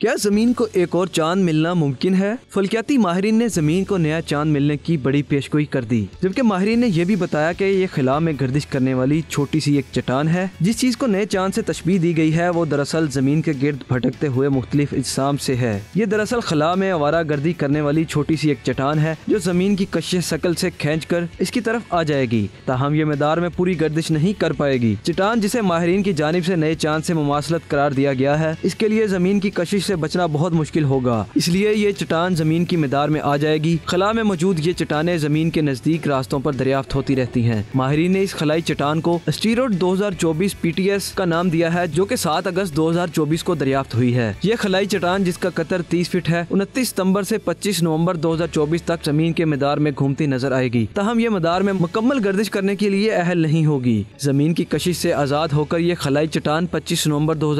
क्या जमीन को एक और चांद मिलना मुमकिन है फलकियाती माहरीन ने जमीन को नया चांद मिलने की बड़ी पेशगोई कर दी जबकि माहरीन ने यह भी बताया कि ये खिला में गर्दिश करने वाली छोटी सी एक चट्टान है जिस चीज को नए चांद से तशबी दी गई है वो दरअसल जमीन के गिर्द भटकते हुए मुख्तलिफ इज्साम से है ये दरअसल खला में आवारा गर्दी करने वाली छोटी सी एक चट्टान है जो जमीन की कशिश शक्ल से खेच कर इसकी तरफ आ जाएगी ताहम ये मैदार में पूरी गर्दिश नहीं कर पाएगी चट्टान जिसे माहरीन की जानब ऐसी नए चांद ऐसी मुासलत करार दिया गया है इसके लिए जमीन की कशिश से बचना बहुत मुश्किल होगा इसलिए ये चट्टान जमीन की मदार में आ जाएगी खला में मौजूद ये चट्टाने जमीन के नजदीक रास्तों पर दरियाफ्त होती रहती है माहरीन ने इस खलाई चट्टान को स्टीरोड 2024 पीटीएस का नाम दिया है जो की सात अगस्त 2024 को दरियाफ्त हुई है ये खलाई चट्टान जिसका कतर तीस फीट है उनतीस सितम्बर ऐसी पच्चीस नवम्बर दो तक जमीन के मदार में घूमती नजर आएगी तहम ये मदार में मुकम्मल गर्दिश करने के लिए अहल नहीं होगी जमीन की कशिश ऐसी आजाद होकर ये खलाई चट्टान पच्चीस नवम्बर दो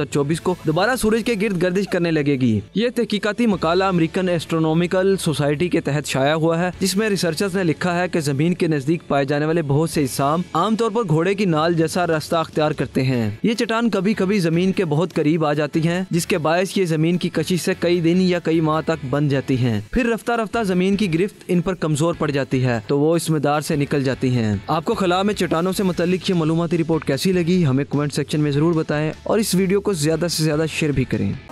को दोबारा सूरज के गिर्द गर्दिश करने लगेगी ये तहकीकती मकाला अमेरिकन एस्ट्रोनॉमिकल सोसाइटी के तहत छाया हुआ है जिसमें रिसर्चर्स ने लिखा है की जमीन के नजदीक पाए जाने वाले बहुत से इसम आमतौर पर घोड़े की नाल जैसा रास्ता अख्तियार करते हैं ये चट्टान कभी कभी जमीन के बहुत करीब आ जाती है जिसके बायस ये जमीन की कशिश ऐसी कई दिन या कई माह तक बन जाती है फिर रफ्ता रफ्ता जमीन की गिरफ्त इन पर कमजोर पड़ जाती है तो वो इस मदार ऐसी निकल जाती है आपको खला में चट्टानों से मुतलिक ये मालूमती रिपोर्ट कैसी लगी हमें कमेंट सेक्शन में जरूर बताएं और इस वीडियो को ज्यादा से ज्यादा शेयर भी करें